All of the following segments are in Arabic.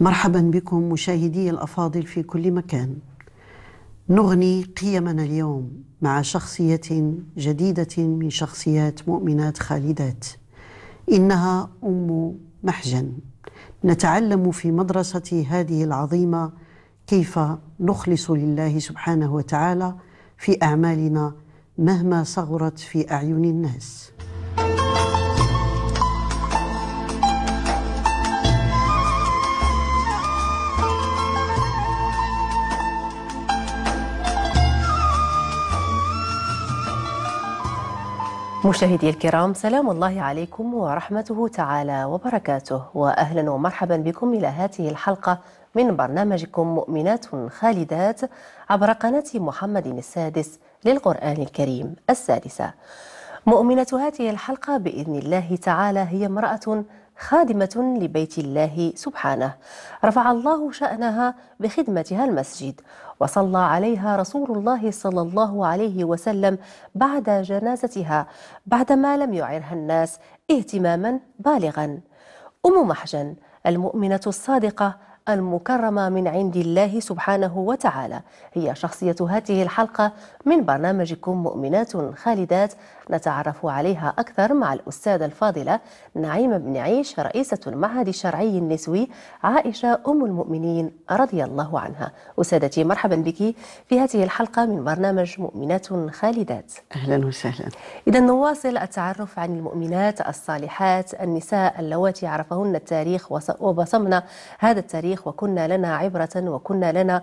مرحبا بكم مشاهدي الافاضل في كل مكان نغني قيمنا اليوم مع شخصيه جديده من شخصيات مؤمنات خالدات انها ام محجن نتعلم في مدرسه هذه العظيمه كيف نخلص لله سبحانه وتعالى في اعمالنا مهما صغرت في اعين الناس مشاهدي الكرام سلام الله عليكم ورحمته تعالى وبركاته وأهلا ومرحبا بكم إلى هذه الحلقة من برنامجكم مؤمنات خالدات عبر قناة محمد السادس للقرآن الكريم السادسة مؤمنة هذه الحلقة بإذن الله تعالى هي امرأة خادمة لبيت الله سبحانه رفع الله شأنها بخدمتها المسجد وصلى عليها رسول الله صلى الله عليه وسلم بعد جنازتها بعدما لم يعرها الناس اهتماما بالغا أم محجن المؤمنة الصادقة المكرمة من عند الله سبحانه وتعالى هي شخصية هذه الحلقة من برنامجكم مؤمنات خالدات نتعرف عليها أكثر مع الأستاذة الفاضلة نعيمة بن عيش رئيسة المعهد الشرعي النسوي عائشة أم المؤمنين رضي الله عنها أستاذتي مرحبا بك في هذه الحلقة من برنامج مؤمنات خالدات أهلا وسهلا إذا نواصل التعرف عن المؤمنات الصالحات النساء اللواتي عرفهن التاريخ وبصمنا هذا التاريخ وكنا لنا عبرة وكنا لنا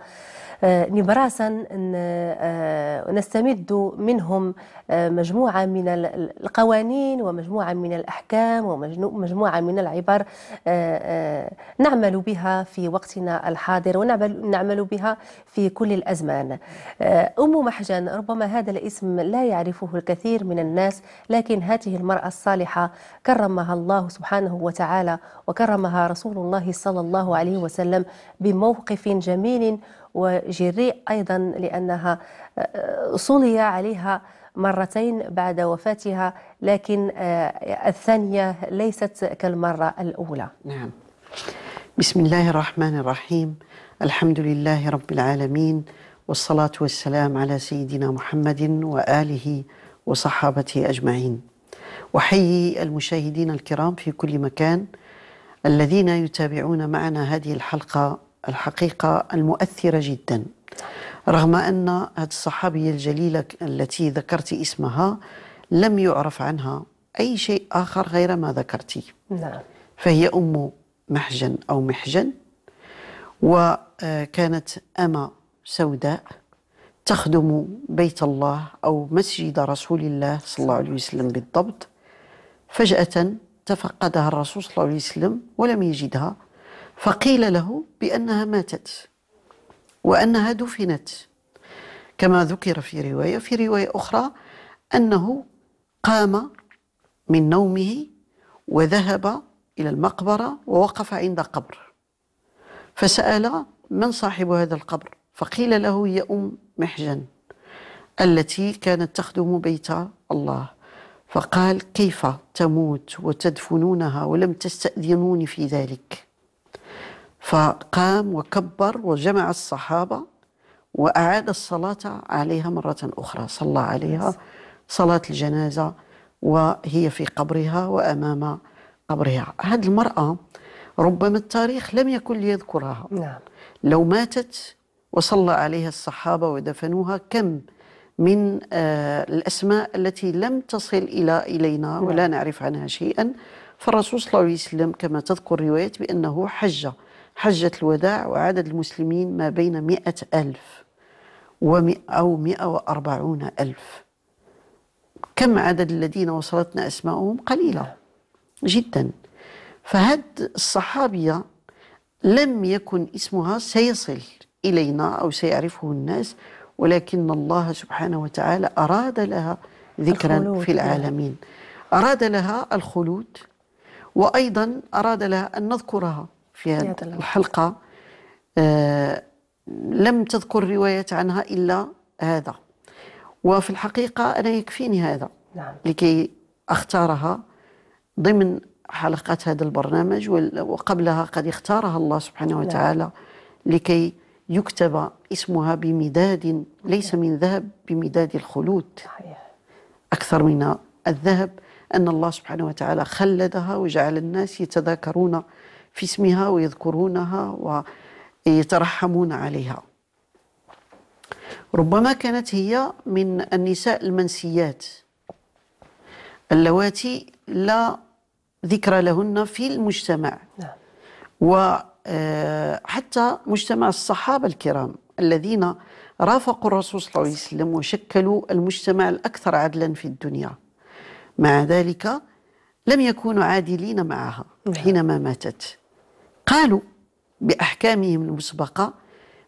آه، نبراسا آه، نستمد منهم آه، مجموعة من القوانين ومجموعة من الأحكام ومجموعة من العبر نعمل بها في وقتنا الحاضر ونعمل بها في كل الأزمان أم محجن ربما هذا الاسم لا يعرفه الكثير من الناس لكن هذه المرأة الصالحة كرمها الله سبحانه وتعالى وكرمها رسول الله صلى الله عليه وسلم بموقف جميل وجيري أيضا لأنها آه، صلي عليها مرتين بعد وفاتها لكن آه، الثانية ليست كالمرة الأولى نعم بسم الله الرحمن الرحيم الحمد لله رب العالمين والصلاة والسلام على سيدنا محمد وآله وصحابته أجمعين وحيي المشاهدين الكرام في كل مكان الذين يتابعون معنا هذه الحلقة الحقيقة المؤثرة جدا رغم أن هذه الصحابية الجليلة التي ذكرت اسمها لم يعرف عنها أي شيء آخر غير ما ذكرتي نعم. فهي أم محجن أو محجن وكانت أما سوداء تخدم بيت الله أو مسجد رسول الله صلى الله عليه وسلم بالضبط فجأة تفقدها الرسول صلى الله عليه وسلم ولم يجدها فقيل له بأنها ماتت وأنها دفنت كما ذكر في رواية في رواية أخرى أنه قام من نومه وذهب إلى المقبرة ووقف عند قبر فسأل من صاحب هذا القبر فقيل له هي أم محجن التي كانت تخدم بيت الله فقال كيف تموت وتدفنونها ولم تستأذنوني في ذلك فقام وكبر وجمع الصحابة وأعاد الصلاة عليها مرة أخرى صلى عليها صلاة الجنازة وهي في قبرها وأمام قبرها هذه المرأة ربما التاريخ لم يكن ليذكرها نعم. لو ماتت وصلى عليها الصحابة ودفنوها كم من آه الأسماء التي لم تصل إلى إلينا ولا نعم. نعرف عنها شيئا فالرسول صلى الله عليه وسلم كما تذكر الروايات بأنه حج حجة الوداع وعدد المسلمين ما بين مئة ألف أو مئة وأربعون ألف كم عدد الذين وصلتنا أسماؤهم قليلة جدا فهد الصحابية لم يكن اسمها سيصل إلينا أو سيعرفه الناس ولكن الله سبحانه وتعالى أراد لها ذكرا في العالمين أراد لها الخلود وأيضا أراد لها أن نذكرها في هذه الحلقة آه لم تذكر رواية عنها إلا هذا وفي الحقيقة أنا يكفيني هذا نعم. لكي أختارها ضمن حلقات هذا البرنامج وقبلها قد اختارها الله سبحانه نعم. وتعالى نعم. لكي يكتب اسمها بمداد ليس نعم. من ذهب بمداد الخلود أكثر من الذهب أن الله سبحانه وتعالى خلدها وجعل الناس يتذاكرون في اسمها ويذكرونها ويترحمون عليها ربما كانت هي من النساء المنسيات اللواتي لا ذكر لهن في المجتمع نعم. وحتى آه، مجتمع الصحابة الكرام الذين رافقوا الرسول صلى الله عليه وسلم وشكلوا المجتمع الأكثر عدلا في الدنيا مع ذلك لم يكونوا عادلين معها نعم. حينما ماتت قالوا بأحكامهم المسبقة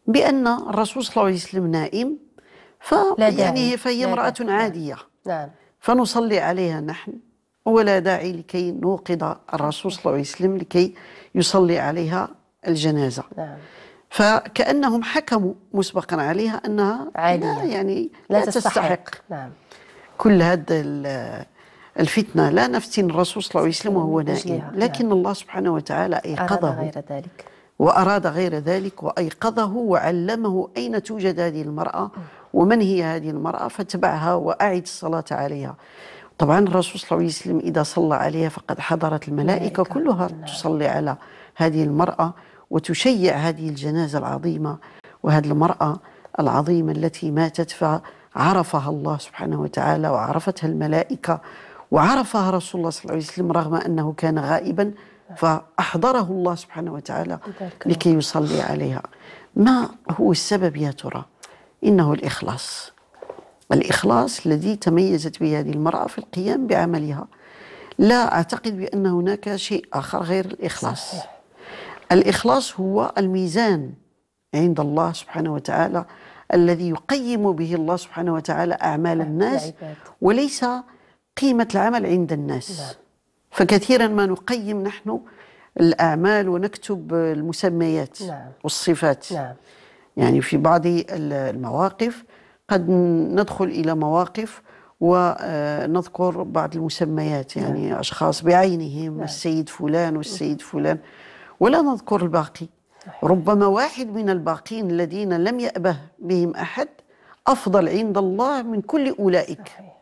بأن الرسول صلى الله عليه وسلم نائم ف يعني فهي امرأة عادية نعم فنصلي عليها نحن ولا داعي لكي نوقظ الرسول صلى الله عليه وسلم لكي يصلي عليها الجنازة نعم فكأنهم حكموا مسبقا عليها أنها عادية لا يعني لا, لا تستحق, تستحق نعم. كل هذا الفتنة لا نفتن الرسول صلى الله عليه وسلم وهو نائم لكن الله سبحانه وتعالى أيقظه أراد غير ذلك وأراد غير ذلك وأيقظه وعلمه أين توجد هذه المرأة ومن هي هذه المرأة فتبعها وأعد الصلاة عليها طبعا الرسول صلى الله عليه وسلم إذا صلى عليها فقد حضرت الملائكة كلها نعم. تصلي على هذه المرأة وتشيع هذه الجنازة العظيمة وهذه المرأة العظيمة التي ماتت فعرفها الله سبحانه وتعالى وعرفتها الملائكة وعرفها رسول الله صلى الله عليه وسلم رغم أنه كان غائبا فأحضره الله سبحانه وتعالى لكي يصلي عليها ما هو السبب يا ترى إنه الإخلاص الإخلاص الذي تميزت به هذه المرأة في القيام بعملها لا أعتقد بأن هناك شيء آخر غير الإخلاص الإخلاص هو الميزان عند الله سبحانه وتعالى الذي يقيم به الله سبحانه وتعالى أعمال الناس وليس قيمة العمل عند الناس لا. فكثيرا ما نقيم نحن الأعمال ونكتب المسميات نعم. والصفات نعم. يعني في بعض المواقف قد ندخل إلى مواقف ونذكر بعض المسميات نعم. يعني نعم. أشخاص بعينهم نعم. السيد فلان والسيد فلان ولا نذكر الباقي ربما واحد من الباقين الذين لم يأبه بهم أحد أفضل عند الله من كل أولئك صحيح.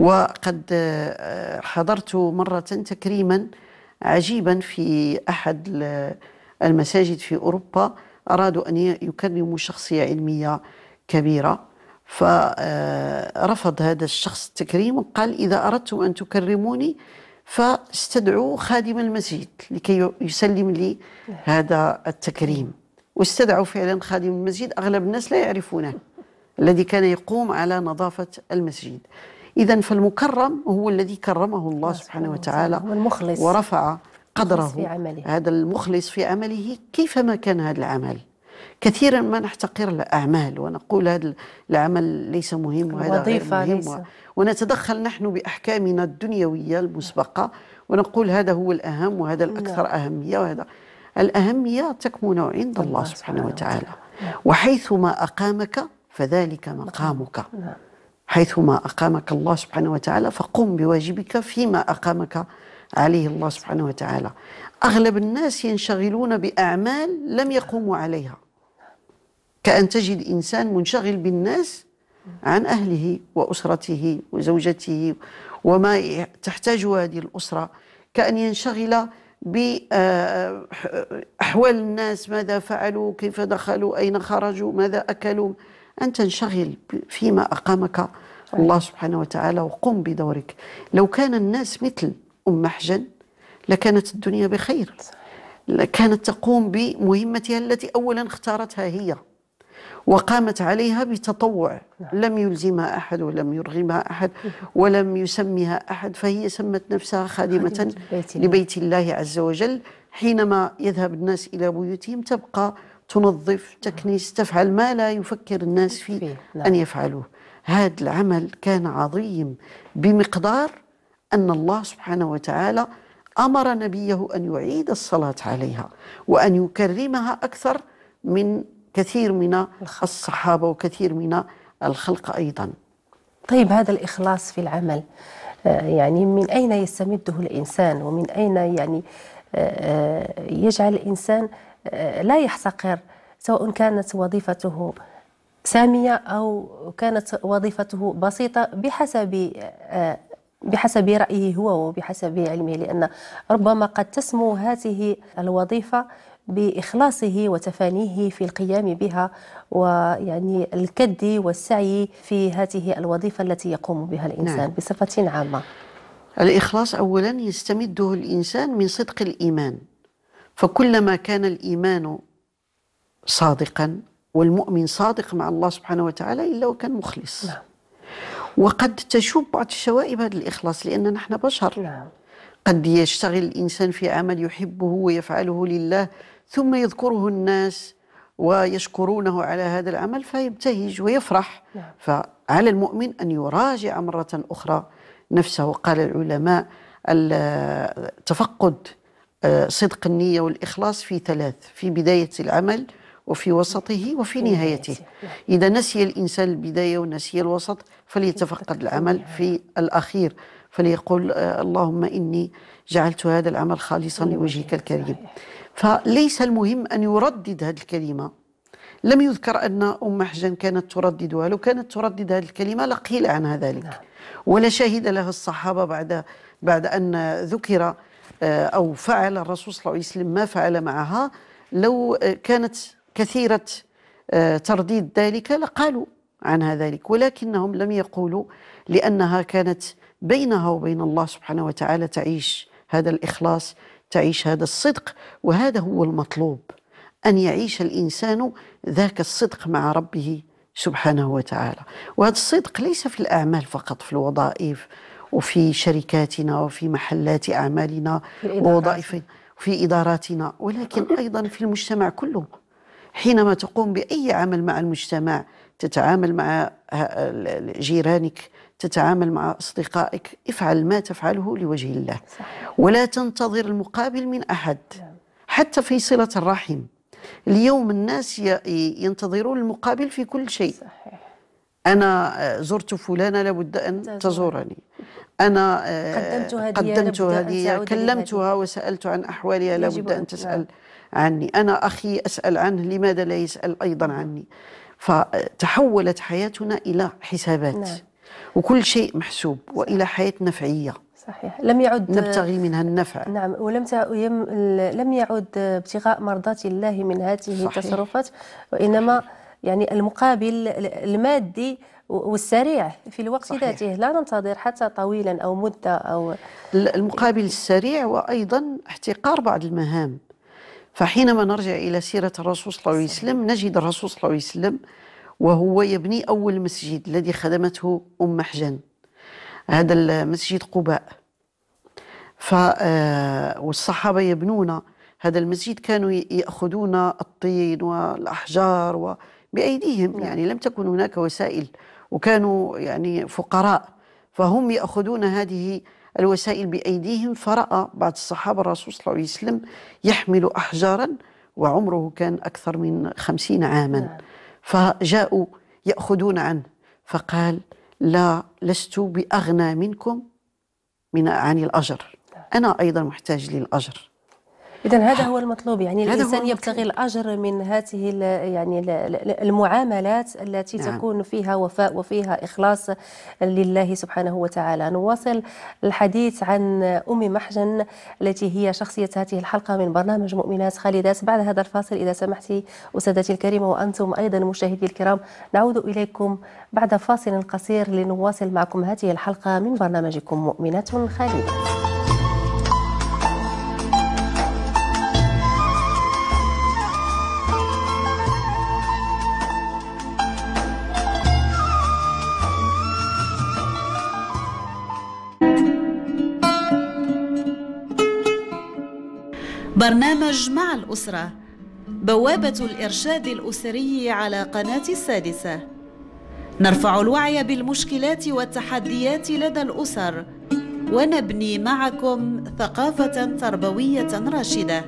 وقد آه، حضرت مرة تكريما عجيبا في أحد المساجد في أوروبا أرادوا أن يكرموا شخصية علمية كبيرة فرفض آه، هذا الشخص التكريم وقال إذا أردتم أن تكرموني فاستدعوا خادم المسجد لكي يسلم لي هذا التكريم واستدعوا فعلا خادم المسجد أغلب الناس لا يعرفونه الذي كان يقوم على نظافة المسجد إذا فالمكرم هو الذي كرمه الله سبحانه وتعالى والمخلص ورفع قدره في عمله. هذا المخلص في عمله كيفما كان هذا العمل كثيرا ما نحتقر الأعمال ونقول هذا العمل ليس مهم وهذا غير مهم ليس. ونتدخل نحن بأحكامنا الدنيوية المسبقة ونقول هذا هو الأهم وهذا نعم. الأكثر لا. أهمية وهذا الأهمية تكمن عند الله, الله سبحانه وتعالى نعم. وحيثما أقامك فذلك مقامك نعم. حيثما أقامك الله سبحانه وتعالى فقم بواجبك فيما أقامك عليه الله سبحانه وتعالى أغلب الناس ينشغلون بأعمال لم يقوموا عليها كأن تجد إنسان منشغل بالناس عن أهله وأسرته وزوجته وما تحتاجه هذه الأسرة كأن ينشغل بأحوال آه، الناس ماذا فعلوا كيف دخلوا أين خرجوا ماذا أكلوا أن تنشغل فيما أقامك الله سبحانه وتعالى وقم بدورك لو كان الناس مثل أم محجن لكانت الدنيا بخير كانت تقوم بمهمتها التي أولا اختارتها هي وقامت عليها بتطوع لم يلزمها أحد ولم يرغمها أحد ولم يسمها أحد فهي سمت نفسها خادمة لبيت الله عز وجل حينما يذهب الناس إلى بيوتهم تبقى تنظف نعم. تكنيس تفعل ما لا يفكر الناس فيه أن يفعلوه هذا العمل كان عظيم بمقدار أن الله سبحانه وتعالى أمر نبيه أن يعيد الصلاة عليها وأن يكرمها أكثر من كثير من الصحابة وكثير من الخلق أيضا طيب هذا الإخلاص في العمل آه، يعني من أين يستمده الإنسان ومن أين يعني آه، آه، يجعل الإنسان لا يحتقر سواء كانت وظيفته سامية أو كانت وظيفته بسيطة بحسب آه، بحسب رأيه هو وبحسب علمه لأن ربما قد تسمو هذه الوظيفة بإخلاصه وتفانيه في القيام بها ويعني الكد والسعي في هذه الوظيفة التي يقوم بها الإنسان نعم. بصفة عامة الإخلاص أولا يستمده الإنسان من صدق الإيمان فكلما كان الايمان صادقا والمؤمن صادق مع الله سبحانه وتعالى الا وكان مخلص نعم. وقد تشوب بعض الشوائب هذا الاخلاص لان نحن بشر نعم. قد يشتغل الانسان في عمل يحبه ويفعله لله ثم يذكره الناس ويشكرونه على هذا العمل فيبتهج ويفرح نعم. فعلى المؤمن ان يراجع مره اخرى نفسه قال العلماء التفقد آه، صدق النية والإخلاص في ثلاث في بداية العمل وفي وسطه وفي نهايته نعم. إذا نسي الإنسان البداية ونسي الوسط فليتفقد العمل في الأخير فليقول آه، اللهم إني جعلت هذا العمل خالصا لوجهك الكريم فليس المهم أن يردد هذه الكلمة لم يذكر أن أم حجن كانت ترددها لو كانت تردد هذه الكلمة لقيل عنها ذلك نعم. ولا شهد لها الصحابة بعد بعد أن ذكر آه، أو فعل الرسول صلى الله عليه وسلم ما فعل معها لو آه، كانت كثيرة آه، ترديد ذلك لقالوا عنها ذلك ولكنهم لم يقولوا لأنها كانت بينها وبين الله سبحانه وتعالى تعيش هذا الإخلاص تعيش هذا الصدق وهذا هو المطلوب أن يعيش الإنسان ذاك الصدق مع ربه سبحانه وتعالى وهذا الصدق ليس في الأعمال فقط في الوظائف وفي شركاتنا وفي محلات أعمالنا ووظائفنا وفي إداراتنا ولكن نعم. أيضا في المجتمع كله حينما تقوم بأي عمل مع المجتمع تتعامل مع جيرانك تتعامل مع أصدقائك افعل ما تفعله لوجه الله ولا تنتظر المقابل من أحد نعم. حتى في صلة الرحم اليوم الناس ينتظرون المقابل في كل شيء صحيح. أنا آه، زرت فلانة لابد أن تزورني أنا آه، قدمت هدية, قدمت هدية كلمتها وسألت عن أحوالها لابد أن تسأل عني أنا أخي أسأل عنه لماذا لا يسأل أيضا نعم. عني فتحولت حياتنا إلى حسابات نعم. وكل شيء محسوب وإلى حياة نفعية صحيح لم يعد نبتغي منها النفع نعم ولم لم يعد ابتغاء مرضات الله من هذه التصرفات وإنما يعني المقابل المادي والسريع في الوقت صحيح. ذاته لا ننتظر حتى طويلا أو مدة أو المقابل السريع وأيضا احتقار بعض المهام فحينما نرجع إلى سيرة الرسول صلى الله عليه وسلم نجد الرسول صلى الله عليه وسلم وهو يبني أول مسجد الذي خدمته أم حجن هذا المسجد قباء ف آه، والصحابة يبنون هذا المسجد كانوا يأخذون الطين والأحجار و بايديهم نعم. يعني لم تكن هناك وسائل وكانوا يعني فقراء فهم ياخذون هذه الوسائل بايديهم فراى بعض الصحابه الرسول صلى الله عليه وسلم يحمل احجارا وعمره كان اكثر من خمسين عاما نعم. فجاءوا ياخذون عنه فقال لا لست باغنى منكم من عن الاجر نعم. انا ايضا محتاج للاجر اذا هذا هو المطلوب يعني الانسان يبتغي الاجر من هذه يعني المعاملات التي نعم. تكون فيها وفاء وفيها اخلاص لله سبحانه وتعالى نواصل الحديث عن ام محجن التي هي شخصيه هذه الحلقه من برنامج مؤمنات خالدات بعد هذا الفاصل اذا سمحتي استاذتي الكريمه وانتم ايضا مشاهدي الكرام نعود اليكم بعد فاصل قصير لنواصل معكم هذه الحلقه من برنامجكم مؤمنات خالدات برنامج مع الأسرة بوابة الإرشاد الأسري على قناة السادسة نرفع الوعي بالمشكلات والتحديات لدى الأسر ونبني معكم ثقافة تربوية راشدة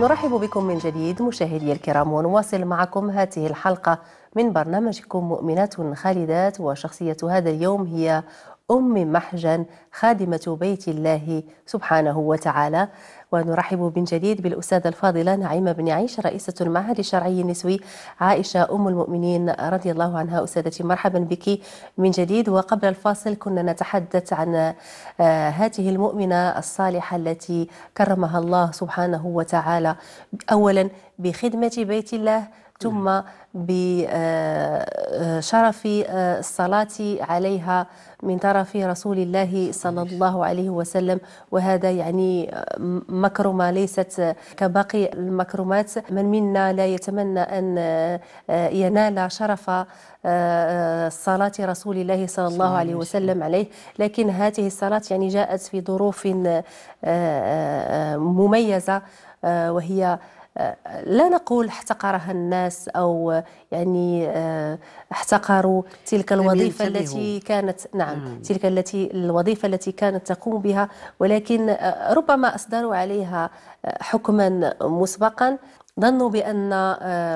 نرحب بكم من جديد مشاهدي الكرام ونواصل معكم هذه الحلقة من برنامجكم مؤمنات خالدات وشخصية هذا اليوم هي أم محجن خادمة بيت الله سبحانه وتعالى ونرحب من جديد بالأستاذة الفاضلة نعيمة بن عيش رئيسة المعهد الشرعي النسوي عائشة أم المؤمنين رضي الله عنها أستاذتي مرحبا بك من جديد وقبل الفاصل كنا نتحدث عن آه، هذه المؤمنة الصالحة التي كرمها الله سبحانه وتعالى أولا بخدمة بيت الله ثم نعم. بشرف آه، آه، آه، الصلاة عليها من طرف رسول الله صلى الله عليه وسلم وهذا يعني مكرمة ليست كباقي المكرمات من منا لا يتمنى أن ينال شرف صلاة رسول الله صلى الله عليه وسلم عليه لكن هذه الصلاة يعني جاءت في ظروف مميزة وهي لا نقول احتقرها الناس او يعني آه، احتقروا تلك الوظيفه التي كانت نعم مم. تلك التي الوظيفه التي كانت تقوم بها ولكن آه، ربما اصدروا عليها آه، حكما مسبقا ظنوا بان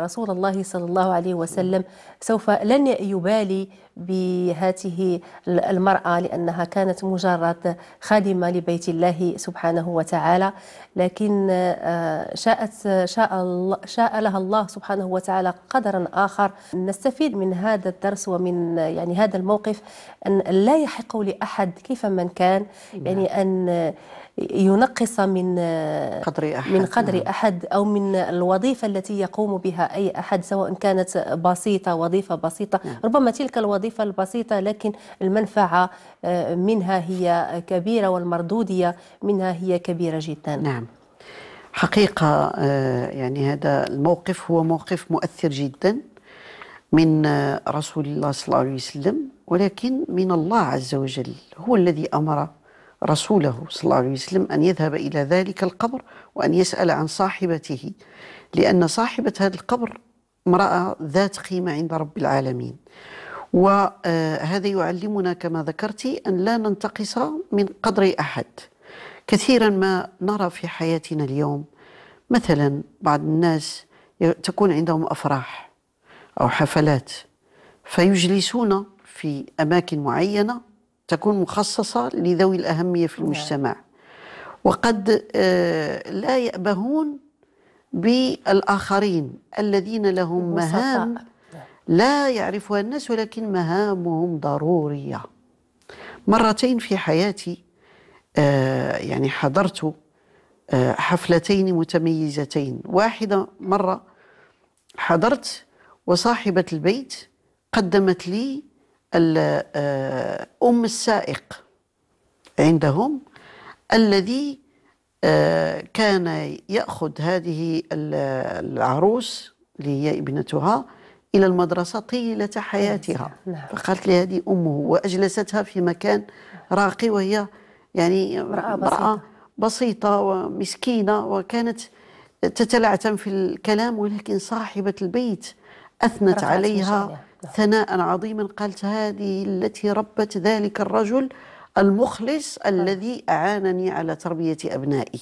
رسول الله صلى الله عليه وسلم سوف لن يبالي بهاته المرأة لأنها كانت مجرد خادمة لبيت الله سبحانه وتعالى لكن آه، شاءت شاء, الله شاء لها الله سبحانه وتعالى قدرا آخر نستفيد من هذا الدرس ومن يعني هذا الموقف أن لا يحق لأحد كيف من كان نعم. يعني أن ينقص من قدر أحد من قدر نعم. أحد أو من الوظيفة التي يقوم بها أي أحد سواء كانت بسيطة وظيفة بسيطة نعم. ربما تلك الوظيفة الوظيفة البسيطة لكن المنفعة آه، منها هي كبيرة والمردودية منها هي كبيرة جدا نعم حقيقة آه، يعني هذا الموقف هو موقف مؤثر جدا من آه، رسول الله صلى الله عليه وسلم ولكن من الله عز وجل هو الذي أمر رسوله صلى الله عليه وسلم أن يذهب إلى ذلك القبر وأن يسأل عن صاحبته لأن صاحبة هذا القبر امرأة ذات قيمة عند رب العالمين وهذا يعلمنا كما ذكرت أن لا ننتقص من قدر أحد كثيرا ما نرى في حياتنا اليوم مثلا بعض الناس تكون عندهم أفراح أو حفلات فيجلسون في أماكن معينة تكون مخصصة لذوي الأهمية في المجتمع نعم. وقد آه، لا يأبهون بالآخرين الذين لهم مهام لا يعرفها الناس ولكن مهامهم ضرورية مرتين في حياتي آه، يعني حضرت آه، حفلتين متميزتين واحدة مرة حضرت وصاحبة البيت قدمت لي آه، أم السائق عندهم الذي كان يأخذ هذه العروس اللي هي ابنتها إلى المدرسة طيلة حياتها نعم. نعم. فقالت لي هذه أمه وأجلستها في مكان راقي وهي يعني امرأة بسيطة ومسكينة وكانت تتلعثم في الكلام ولكن صاحبة البيت أثنت عليها نعم. ثناء عظيما قالت هذه التي ربت ذلك الرجل المخلص الذي أعانني على تربية أبنائي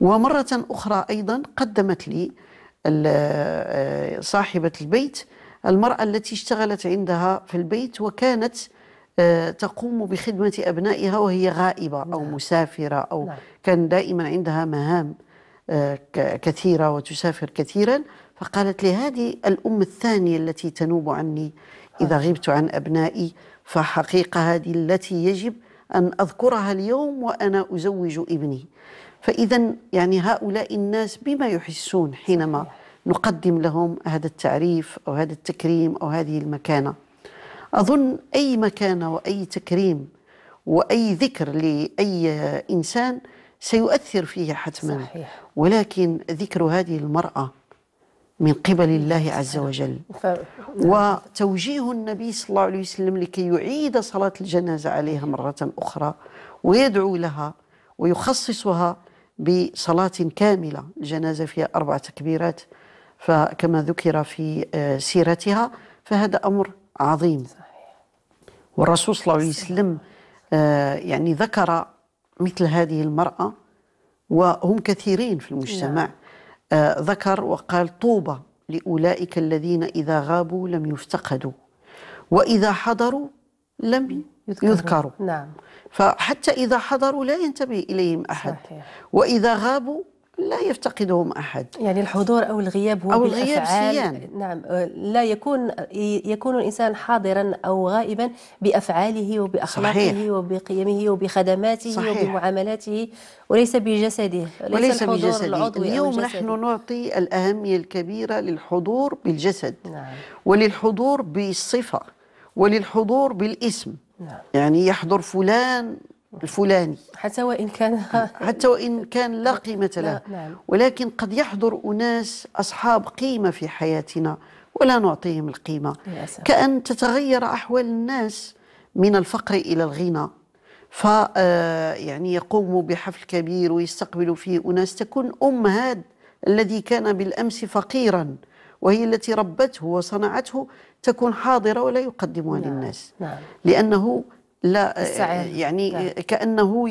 ومرة أخرى أيضا قدمت لي آه، صاحبة البيت المرأة التي اشتغلت عندها في البيت وكانت آه، تقوم بخدمة أبنائها وهي غائبة أو نعم. مسافرة أو نعم. كان دائما عندها مهام آه، كثيرة وتسافر كثيرا فقالت لي هذه الأم الثانية التي تنوب عني إذا غبت عن أبنائي فحقيقة هذه التي يجب أن أذكرها اليوم وأنا أزوج ابني فإذا يعني هؤلاء الناس بما يحسون حينما نقدم لهم هذا التعريف أو هذا التكريم أو هذه المكانة أظن أي مكانة وأي تكريم وأي ذكر لأي إنسان سيؤثر فيه حتما صحيح. ولكن ذكر هذه المرأة من قبل الله عز وجل وتوجيه النبي صلى الله عليه وسلم لكي يعيد صلاة الجنازة عليها مرة أخرى ويدعو لها ويخصصها بصلاة كاملة الجنازة فيها أربع تكبيرات فكما ذكر في آه، سيرتها فهذا أمر عظيم والرسول صلى الله عليه وسلم آه، يعني ذكر مثل هذه المرأة وهم كثيرين في المجتمع نعم. آه، ذكر وقال طوبى لأولئك الذين إذا غابوا لم يفتقدوا وإذا حضروا لم يذكروا, يذكروا. نعم فحتى إذا حضروا لا ينتبه إليهم أحد صحيح. وإذا غابوا لا يفتقدهم احد يعني الحضور او الغياب هو او الغياب سيان نعم لا يكون يكون الانسان حاضرا او غائبا بافعاله وباخلاقه صحيح. وبقيمه وبخدماته صحيح. وبمعاملاته وليس بجسده ليس وليس الحضور بجسده العضوي اليوم نحن نعطي الاهميه الكبيره للحضور بالجسد نعم. وللحضور بالصفه وللحضور بالاسم نعم. يعني يحضر فلان الفلاني حتى وإن كان حتى وإن كان لا قيمة له نعم. ولكن قد يحضر أناس أصحاب قيمة في حياتنا ولا نعطيهم القيمة للأسف. كأن تتغير أحوال الناس من الفقر إلى الغنى ف آه، يعني يقوموا بحفل كبير ويستقبلوا فيه أناس تكون أم هذا الذي كان بالأمس فقيرا وهي التي ربته وصنعته تكون حاضرة ولا يقدمها نعم. للناس نعم. لأنه لا يعني نعم. كأنه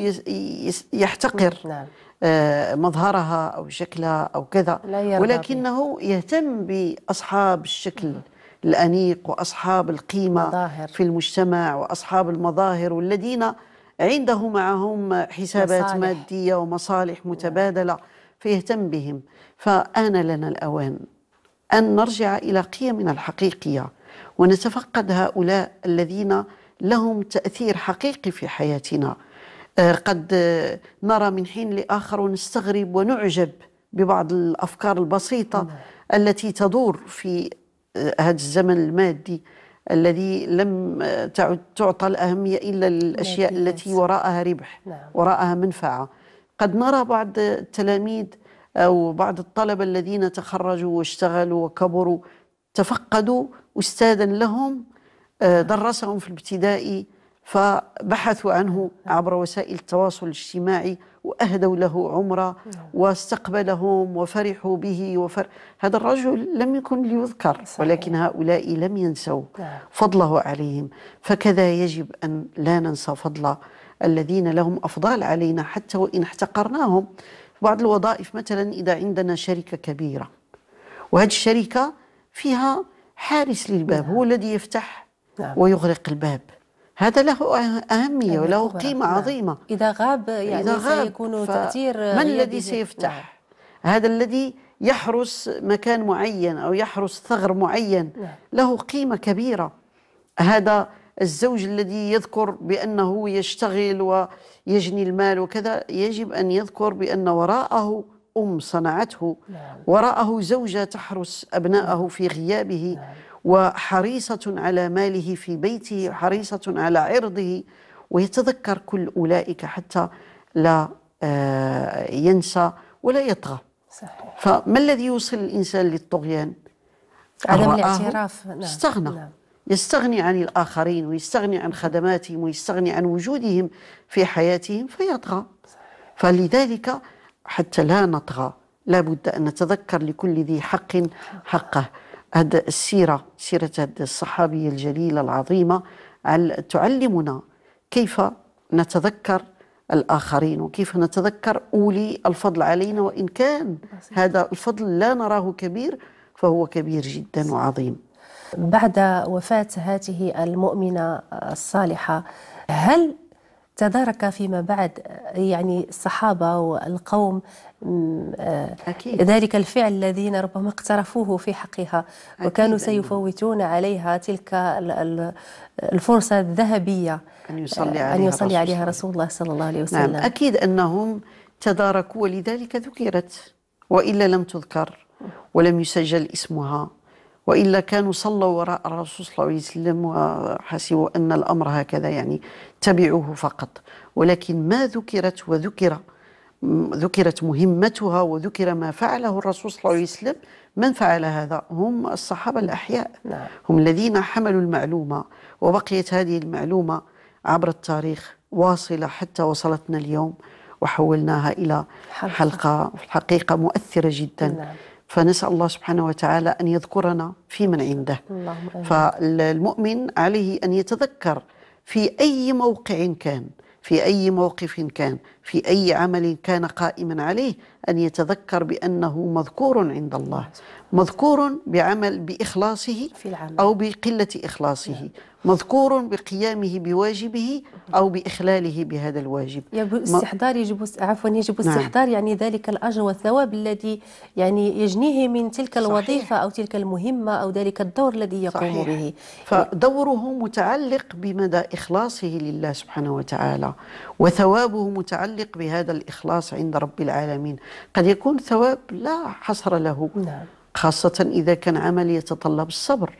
يحتقر نعم. آه، مظهرها أو شكلها أو كذا ولكنه يهتم بأصحاب الشكل نعم. الأنيق وأصحاب القيمة مظاهر. في المجتمع وأصحاب المظاهر والذين عنده معهم حسابات مصالح. مادية ومصالح نعم. متبادلة نعم. فيهتم بهم فآن لنا الأوان أن نرجع إلى قيمنا الحقيقية ونتفقد هؤلاء الذين لهم تأثير حقيقي في حياتنا آه، قد آه، نرى من حين لآخر ونستغرب ونعجب ببعض الأفكار البسيطة نعم. التي تدور في آه، هذا الزمن المادي الذي لم تعد تعطى الأهمية إلا للأشياء التي وراءها ربح نعم. وراءها منفعة قد نرى بعض التلاميذ أو بعض الطلبة الذين تخرجوا واشتغلوا وكبروا تفقدوا أستاذا لهم آه، درسهم في الابتدائي فبحثوا عنه عبر وسائل التواصل الاجتماعي وأهدوا له عمره نعم. واستقبلهم وفرحوا به وفر... هذا الرجل لم يكن ليذكر ولكن هؤلاء لم ينسوا نعم. فضله عليهم فكذا يجب أن لا ننسى فضل الذين لهم أفضال علينا حتى وإن احتقرناهم بعض الوظائف مثلا إذا عندنا شركة كبيرة وهذه الشركة فيها حارس للباب هو الذي يفتح نعم. ويغلق الباب هذا له أهمية وله قيمة نعم. عظيمة إذا غاب يعني إذا غاب سيكون تأثير من الذي سيفتح نعم. هذا الذي يحرس مكان معين أو يحرس ثغر معين له قيمة كبيرة هذا الزوج الذي يذكر بأنه يشتغل ويجني المال وكذا يجب أن يذكر بأن وراءه أم صنعته نعم. وراءه زوجة تحرس أبنائه في غيابه نعم. وحريصة على ماله في بيته حريصة على عرضه ويتذكر كل أولئك حتى لا آه، ينسى ولا يطغى صحيح. فما الذي يوصل الإنسان للطغيان عدم الاعتراف نعم. استغنى نعم. يستغني عن الآخرين ويستغني عن خدماتهم ويستغني عن وجودهم في حياتهم فيطغى فلذلك حتى لا نطغى لا بد أن نتذكر لكل ذي حق حقه هذا السيرة سيرة هذه الصحابية الجليلة العظيمة تعلمنا كيف نتذكر الآخرين وكيف نتذكر أولي الفضل علينا وإن كان هذا الفضل لا نراه كبير فهو كبير جدا وعظيم بعد وفاة هاته المؤمنة الصالحة هل تدارك فيما بعد يعني الصحابة والقوم أكيد. آه، ذلك الفعل الذين ربما اقترفوه في حقها وكانوا سيفوتون عليها تلك الفرصة الذهبية أن يصلي آه، عليها, أن يصلي عليها رسول الله صلى الله عليه نعم، وسلم نعم أكيد أنهم تداركوا ولذلك ذكرت وإلا لم تذكر ولم يسجل اسمها والا كانوا صلوا وراء الرسول صلى الله عليه وسلم وحسبوا ان الامر هكذا يعني تبعوه فقط ولكن ما ذكرت وذكر ذكرت مهمتها وذكر ما فعله الرسول صلى الله عليه وسلم من فعل هذا هم الصحابه الاحياء نعم. هم الذين حملوا المعلومه وبقيت هذه المعلومه عبر التاريخ واصله حتى وصلتنا اليوم وحولناها الى حلقه في الحقيقه مؤثره جدا نعم. فنسأل الله سبحانه وتعالى أن يذكرنا في من عنده فالمؤمن عليه أن يتذكر في أي موقع كان في أي موقف كان في أي عمل كان قائما عليه أن يتذكر بأنه مذكور عند الله مذكور بعمل بإخلاصه أو بقلة إخلاصه نعم. مذكور بقيامه بواجبه أو بإخلاله بهذا الواجب يجب استحضار يجب عفوا يجب استحضار نعم. يعني ذلك الأجر والثواب الذي يعني يجنيه من تلك الوظيفة صحيح. أو تلك المهمة أو ذلك الدور الذي يقوم صحيح. به فدوره متعلق بمدى إخلاصه لله سبحانه وتعالى وثوابه متعلق بهذا الإخلاص عند رب العالمين قد يكون ثواب لا حصر له نعم. خاصة إذا كان عمل يتطلب الصبر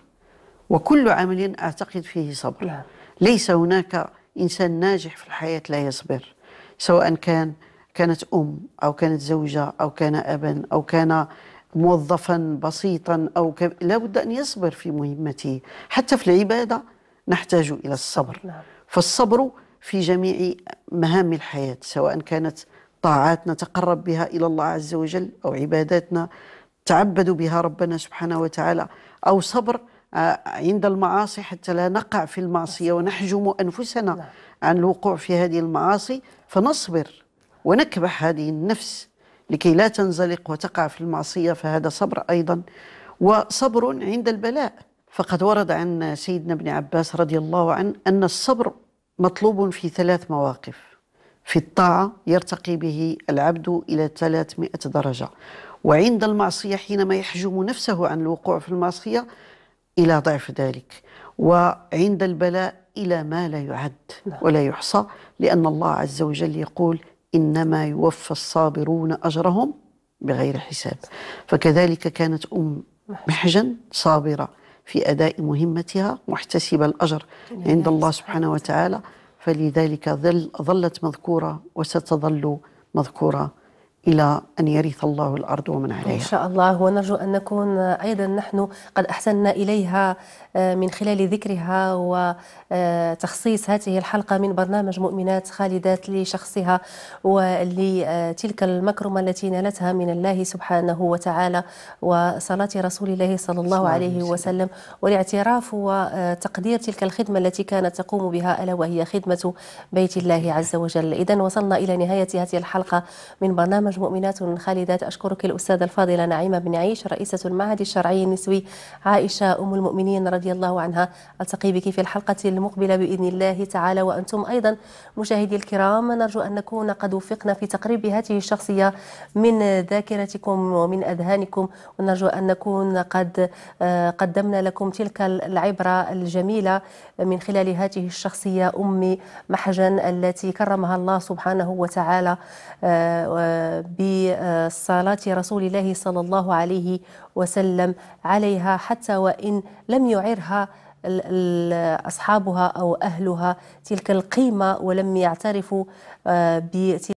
وكل عمل أعتقد فيه صبر نعم. ليس هناك إنسان ناجح في الحياة لا يصبر سواء كان كانت أم أو كانت زوجة أو كان أبا أو كان موظفا بسيطا أو ك... لا بد أن يصبر في مهمته حتى في العبادة نحتاج إلى الصبر نعم. فالصبر في جميع مهام الحياة سواء كانت طاعات نتقرب بها إلى الله عز وجل أو عباداتنا تعبد بها ربنا سبحانه وتعالى أو صبر آه، عند المعاصي حتى لا نقع في المعصية ونحجم أنفسنا نعم. عن الوقوع في هذه المعاصي فنصبر ونكبح هذه النفس لكي لا تنزلق وتقع في المعصية فهذا صبر أيضا وصبر عند البلاء فقد ورد عن سيدنا ابن عباس رضي الله عنه أن الصبر مطلوب في ثلاث مواقف في الطاعة يرتقي به العبد إلى 300 درجة وعند المعصية حينما يحجم نفسه عن الوقوع في المعصية إلى ضعف ذلك وعند البلاء إلى ما لا يعد نعم. ولا يحصى لأن الله عز وجل يقول إنما يوفى الصابرون أجرهم بغير حساب فكذلك كانت أم نعم. محجن صابرة في أداء مهمتها محتسب الأجر عند الله سبحانه وتعالى فلذلك ظل ظلت مذكورة وستظل مذكورة إلى أن يرث الله الأرض ومن عليها إن شاء الله ونرجو أن نكون أيضا نحن قد أحسننا إليها آه، من خلال ذكرها وتخصيص آه، هذه الحلقة من برنامج مؤمنات خالدات لشخصها ولتلك المكرمة التي نالتها من الله سبحانه وتعالى وصلاة رسول الله صلى الله عليه وسلم والاعتراف وتقدير آه، تلك الخدمة التي كانت تقوم بها ألا وهي خدمة بيت الله عز وجل إذا وصلنا إلى نهاية هذه الحلقة من برنامج مؤمنات خالدات أشكرك الأستاذة الفاضلة نعيمة بن عيش رئيسة المعهد الشرعي النسوي عائشة أم المؤمنين رضي الله عنها ألتقي بك في الحلقة المقبلة بإذن الله تعالى وأنتم أيضا مشاهدي الكرام نرجو أن نكون قد وفقنا في تقريب هذه الشخصية من ذاكرتكم ومن أذهانكم ونرجو أن نكون قد آه، قدمنا لكم تلك العبرة الجميلة من خلال هذه الشخصية أم محجن التي كرمها الله سبحانه وتعالى آه، بصلاة رسول الله صلى الله عليه وسلم عليها حتى وإن لم يعرها أصحابها أو أهلها تلك القيمة ولم يعترفوا آه، بتلك